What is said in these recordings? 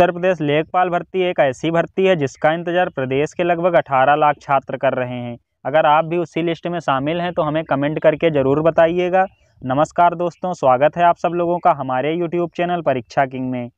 उत्तर प्रदेश लेखपाल भर्ती एक ऐसी भर्ती है जिसका इंतजार प्रदेश के लगभग 18 लाख छात्र कर रहे हैं अगर आप भी उसी लिस्ट में शामिल हैं तो हमें कमेंट करके ज़रूर बताइएगा नमस्कार दोस्तों स्वागत है आप सब लोगों का हमारे यूट्यूब चैनल परीक्षा किंग में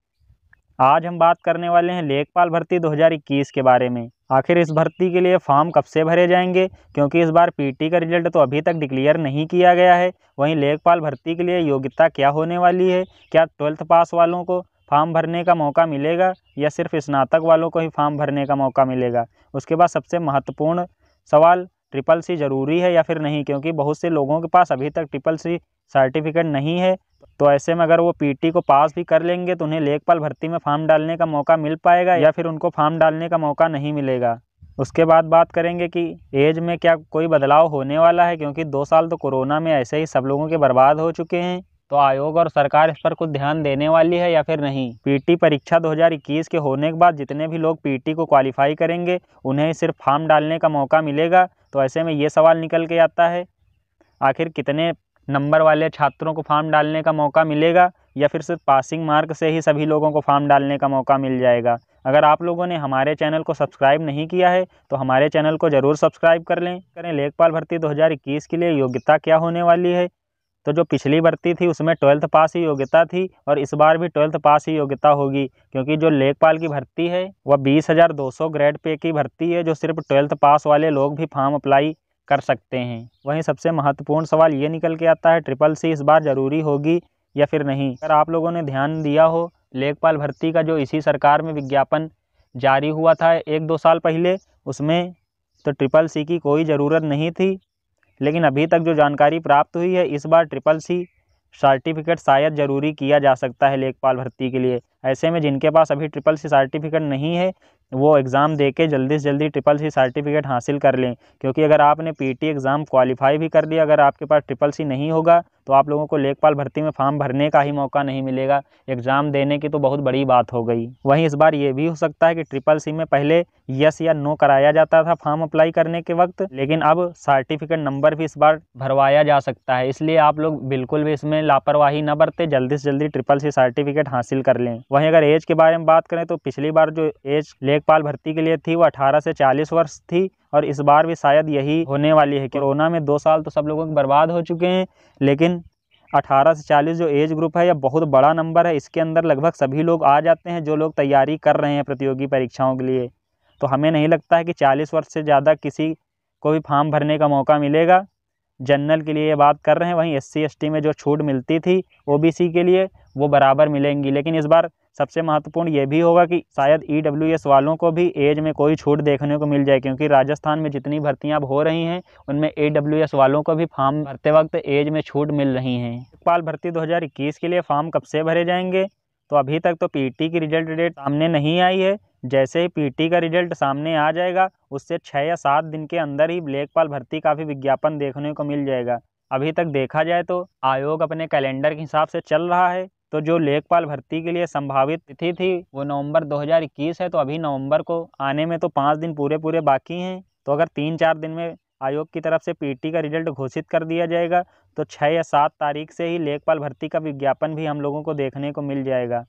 आज हम बात करने वाले हैं लेखपाल भर्ती 2021 के बारे में आखिर इस भर्ती के लिए फॉर्म कब से भरे जाएंगे क्योंकि इस बार पीटी का रिजल्ट तो अभी तक डिक्लेयर नहीं किया गया है वहीं लेखपाल भर्ती के लिए योग्यता क्या होने वाली है क्या ट्वेल्थ पास वालों को फॉर्म भरने का मौका मिलेगा या सिर्फ स्नातक वालों को ही फॉर्म भरने का मौका मिलेगा उसके बाद सबसे महत्वपूर्ण सवाल ट्रिपल सी ज़रूरी है या फिर नहीं क्योंकि बहुत से लोगों के पास अभी तक ट्रिपल सी सर्टिफिकेट नहीं है तो ऐसे में अगर वो पीटी को पास भी कर लेंगे तो उन्हें लेखपाल भर्ती में फॉर्म डालने का मौका मिल पाएगा या फिर उनको फॉर्म डालने का मौका नहीं मिलेगा उसके बाद बात करेंगे कि एज में क्या कोई बदलाव होने वाला है क्योंकि दो साल तो कोरोना में ऐसे ही सब लोगों के बर्बाद हो चुके हैं तो आयोग और सरकार इस पर कुछ ध्यान देने वाली है या फिर नहीं पीटी परीक्षा 2021 के होने के बाद जितने भी लोग पीटी को क्वालिफाई करेंगे उन्हें सिर्फ फार्म डालने का मौका मिलेगा तो ऐसे में ये सवाल निकल के आता है आखिर कितने नंबर वाले छात्रों को फार्म डालने का मौका मिलेगा या फिर सिर्फ पासिंग मार्क से ही सभी लोगों को फार्म डालने का मौका मिल जाएगा अगर आप लोगों ने हमारे चैनल को सब्सक्राइब नहीं किया है तो हमारे चैनल को ज़रूर सब्सक्राइब कर लें करें लेखपाल भर्ती 2021 के लिए योग्यता क्या होने वाली है तो जो पिछली भर्ती थी उसमें ट्वेल्थ पास ही योग्यता थी और इस बार भी ट्वेल्थ पास ही योग्यता होगी क्योंकि जो लेखपाल की भर्ती है वह बीस हज़ार दो सौ ग्रेड पे की भर्ती है जो सिर्फ ट्वेल्थ पास वाले लोग भी फॉर्म अप्लाई कर सकते हैं वहीं सबसे महत्वपूर्ण सवाल ये निकल के आता है ट्रिपल सी इस बार ज़रूरी होगी या फिर नहीं अगर आप लोगों ने ध्यान दिया हो लेखपाल भर्ती का जो इसी सरकार में विज्ञापन जारी हुआ था एक दो साल पहले उसमें तो ट्रिपल सी की कोई ज़रूरत नहीं थी लेकिन अभी तक जो जानकारी प्राप्त हुई है इस बार ट्रिपल सी सर्टिफिकेट शायद ज़रूरी किया जा सकता है लेखपाल भर्ती के लिए ऐसे में जिनके पास अभी ट्रिपल सी सर्टिफिकेट नहीं है वो एग्ज़ाम दे के जल्दी से जल्दी ट्रिपल सी सर्टिफिकेट हासिल कर लें क्योंकि अगर आपने पीटी एग्ज़ाम क्वालिफाई भी कर लिया अगर आपके पास ट्रिपल सी नहीं होगा तो आप लोगों को लेखपाल भर्ती में फॉर्म भरने का ही मौका नहीं मिलेगा एग्ज़ाम देने की तो बहुत बड़ी बात हो गई वहीं इस बार ये भी हो सकता है कि ट्रिपल सी में पहले यस या नो कराया जाता था फॉर्म अप्लाई करने के वक्त लेकिन अब सर्टिफिकेट नंबर भी इस बार भरवाया जा सकता है इसलिए आप लोग बिल्कुल भी इसमें लापरवाही न बरते जल्दी से जल्दी ट्रिपल सी सर्टिफिकेट हासिल कर लें वहीं अगर एज के बारे में बात करें तो पिछली बार जो एज लेख लेखपाल भर्ती के लिए थी वो अठारह से चालीस वर्ष थी और इस बार भी शायद यही होने वाली है कोरोना में दो साल तो सब लोगों के बर्बाद हो चुके हैं लेकिन 18 से 40 जो एज ग्रुप है यह बहुत बड़ा नंबर है इसके अंदर लगभग सभी लोग आ जाते हैं जो लोग तैयारी कर रहे हैं प्रतियोगी परीक्षाओं के लिए तो हमें नहीं लगता है कि 40 वर्ष से ज़्यादा किसी को भी फॉर्म भरने का मौका मिलेगा जनरल के लिए ये बात कर रहे हैं वहीं एस सी में जो छूट मिलती थी ओ के लिए वो बराबर मिलेंगी लेकिन इस बार सबसे महत्वपूर्ण ये भी होगा कि शायद ई e वालों को भी एज में कोई छूट देखने को मिल जाए क्योंकि राजस्थान में जितनी भर्तियां अब हो रही हैं उनमें ई e वालों को भी फार्म भरते वक्त एज में छूट मिल रही हैं पाल भर्ती 2021 के लिए फार्म कब से भरे जाएंगे तो अभी तक तो पीटी की रिजल्ट डेट सामने नहीं आई है जैसे ही पीटी का रिजल्ट सामने आ जाएगा उससे छः या सात दिन के अंदर ही पाल भर्ती का भी विज्ञापन देखने को मिल जाएगा अभी तक देखा जाए तो आयोग अपने कैलेंडर के हिसाब से चल रहा है तो जो लेखपाल भर्ती के लिए संभावित तिथि थी वो नवंबर 2021 है तो अभी नवंबर को आने में तो पाँच दिन पूरे पूरे बाकी हैं तो अगर तीन चार दिन में आयोग की तरफ से पीटी का रिजल्ट घोषित कर दिया जाएगा तो छः या सात तारीख से ही लेखपाल भर्ती का विज्ञापन भी हम लोगों को देखने को मिल जाएगा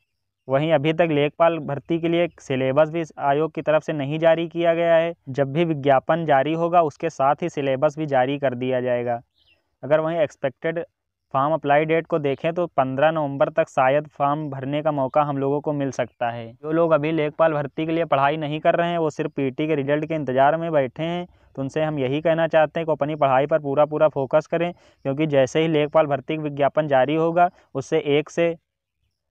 वहीं अभी तक लेखपाल भर्ती के लिए सिलेबस भी आयोग की तरफ से नहीं जारी किया गया है जब भी विज्ञापन जारी होगा उसके साथ ही सिलेबस भी जारी कर दिया जाएगा अगर वहीं एक्सपेक्टेड फॉर्म अप्लाई डेट को देखें तो 15 नवंबर तक शायद फॉर्म भरने का मौका हम लोगों को मिल सकता है जो लोग अभी लेखपाल भर्ती के लिए पढ़ाई नहीं कर रहे हैं वो सिर्फ पीटी के रिजल्ट के इंतज़ार में बैठे हैं तो उनसे हम यही कहना चाहते हैं कि अपनी पढ़ाई पर पूरा पूरा फोकस करें क्योंकि जैसे ही लेखपाल भर्ती विज्ञापन जारी होगा उससे एक से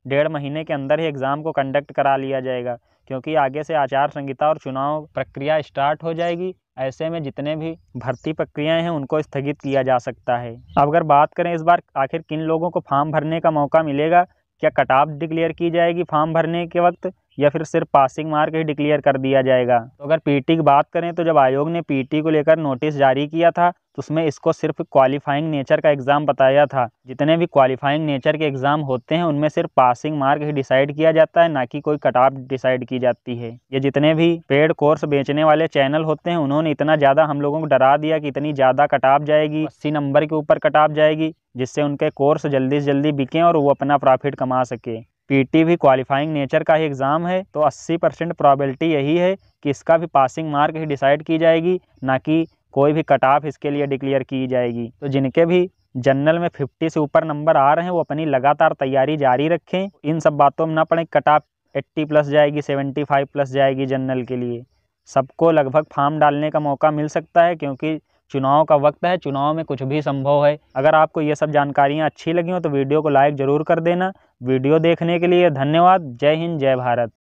डेढ़ महीने के अंदर ही एग्ज़ाम को कंडक्ट करा लिया जाएगा क्योंकि आगे से आचार संहिता और चुनाव प्रक्रिया स्टार्ट हो जाएगी ऐसे में जितने भी भर्ती प्रक्रियाएं हैं उनको स्थगित किया जा सकता है अब अगर बात करें इस बार आखिर किन लोगों को फार्म भरने का मौका मिलेगा क्या कटाप डिक्लेयर की जाएगी फार्म भरने के वक्त या फिर सिर्फ पासिंग मार्क ही डिक्लेयर कर दिया जाएगा तो अगर पीटी की बात करें तो जब आयोग ने पीटी को लेकर नोटिस जारी किया था तो उसमें इसको सिर्फ क्वालिफाइंग नेचर का एग्ज़ाम बताया था जितने भी क्वालिफाइंग नेचर के एग्ज़ाम होते हैं उनमें सिर्फ पासिंग मार्क ही डिसाइड किया जाता है ना कि कोई कट ऑफ डिसाइड की जाती है ये जितने भी पेड कोर्स बेचने वाले चैनल होते हैं उन्होंने इतना ज़्यादा हम लोगों को डरा दिया कि इतनी ज़्यादा कट ऑफ जाएगी अस्सी नंबर के ऊपर कट ऑफ जाएगी जिससे उनके कोर्स जल्दी से जल्दी बिकें और वो अपना प्रॉफिट कमा सके पीटी भी क्वालिफाइंग नेचर का ही एग्ज़ाम है तो 80 परसेंट प्रॉबलिटी यही है कि इसका भी पासिंग मार्क ही डिसाइड की जाएगी ना कि कोई भी कट ऑफ इसके लिए डिक्लेयर की जाएगी तो जिनके भी जनरल में 50 से ऊपर नंबर आ रहे हैं वो अपनी लगातार तैयारी जारी रखें इन सब बातों में ना पड़े कट ऑफ एट्टी प्लस जाएगी सेवेंटी प्लस जाएगी जनरल के लिए सबको लगभग फार्म डालने का मौका मिल सकता है क्योंकि चुनाव का वक्त है चुनाव में कुछ भी संभव है अगर आपको ये सब जानकारियाँ अच्छी लगी हो तो वीडियो को लाइक ज़रूर कर देना वीडियो देखने के लिए धन्यवाद जय हिंद जय भारत